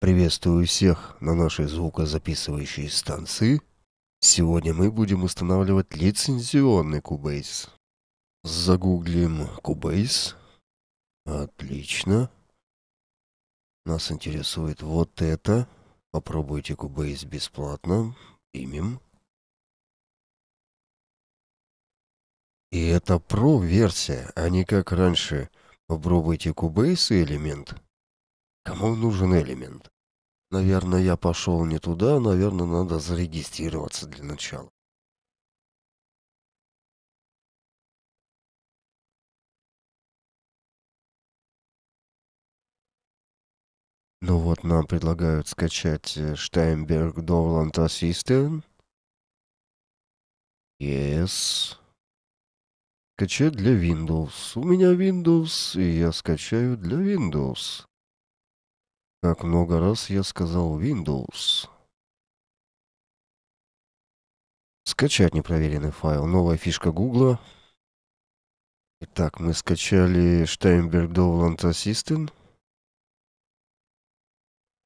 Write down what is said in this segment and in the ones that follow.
Приветствую всех на нашей звукозаписывающей станции. Сегодня мы будем устанавливать лицензионный Cubase. Загуглим Cubase. Отлично. Нас интересует вот это. Попробуйте Cubase бесплатно. Примем. И это Pro-версия, а не как раньше. Попробуйте Cubase и элемент. Кому нужен элемент? Наверное, я пошел не туда, наверное, надо зарегистрироваться для начала. Ну вот, нам предлагают скачать э, Штайнберг Довланд Ассистент. Yes. Скачать для Windows. У меня Windows, и я скачаю для Windows. Как много раз я сказал Windows. Скачать непроверенный файл. Новая фишка Гугла. Итак, мы скачали Steinberg Довланд Assistant.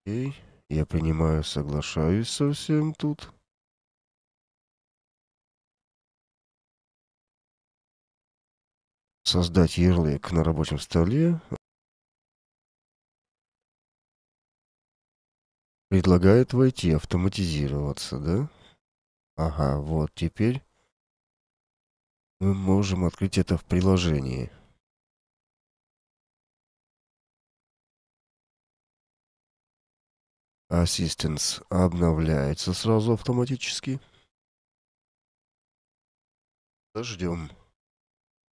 Окей. Я принимаю, соглашаюсь со всем тут. Создать ярлык на рабочем столе. Предлагает войти, автоматизироваться, да? Ага, вот теперь мы можем открыть это в приложении. Assistance обновляется сразу автоматически. Подождем.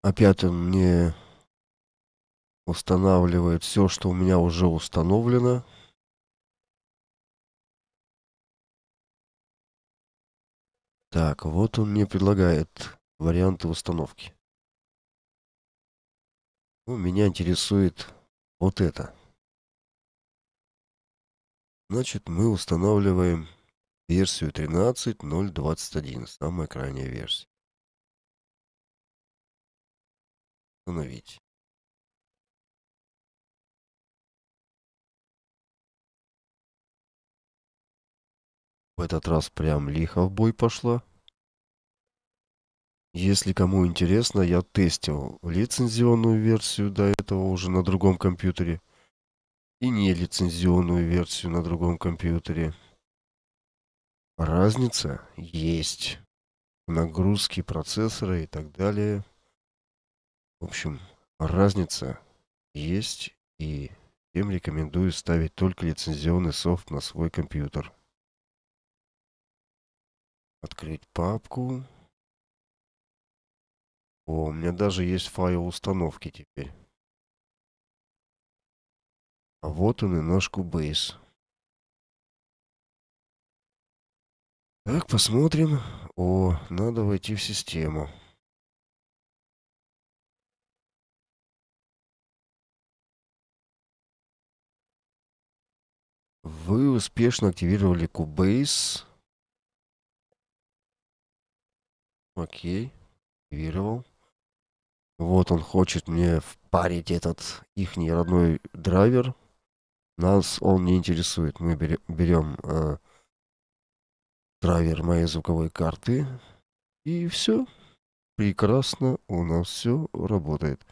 Опять он мне устанавливает все, что у меня уже установлено. Так, вот он мне предлагает варианты установки. Ну, меня интересует вот это. Значит, мы устанавливаем версию 13.0.21, самая крайняя версия. Установить. В этот раз прям лихо в бой пошла. Если кому интересно, я тестил лицензионную версию до этого уже на другом компьютере и нелицензионную версию на другом компьютере. Разница есть. Нагрузки процессора и так далее. В общем, разница есть и всем рекомендую ставить только лицензионный софт на свой компьютер. Открыть папку. О, у меня даже есть файл установки теперь. А вот он и наш Кубейс. Так, посмотрим. О, надо войти в систему. Вы успешно активировали Кубейс. Окей. Активировал. Вот он хочет мне впарить этот их не родной драйвер. Нас он не интересует. Мы берем э, драйвер моей звуковой карты. И все. Прекрасно. У нас все работает.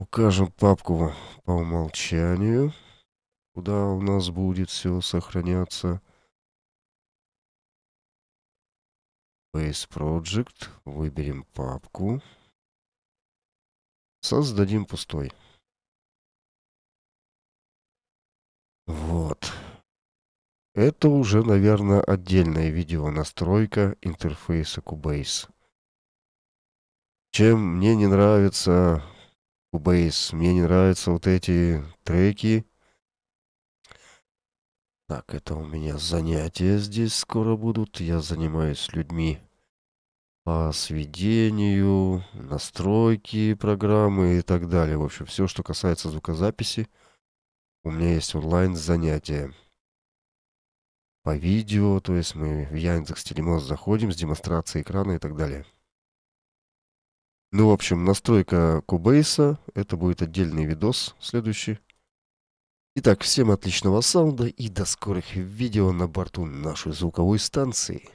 Укажем папку по умолчанию, куда у нас будет все сохраняться. Base Project, выберем папку, создадим пустой. Вот. Это уже, наверное, отдельное видео настройка интерфейса Cubase. Чем мне не нравится Cubase, мне не нравятся вот эти треки. Так, это у меня занятия здесь скоро будут. Я занимаюсь людьми по сведению, настройки программы и так далее. В общем, все, что касается звукозаписи, у меня есть онлайн занятия по видео, то есть мы в Яндекс Телемос заходим с демонстрацией экрана и так далее. Ну, в общем, настройка Кубейса, это будет отдельный видос следующий. Итак, всем отличного саунда и до скорых видео на борту нашей звуковой станции.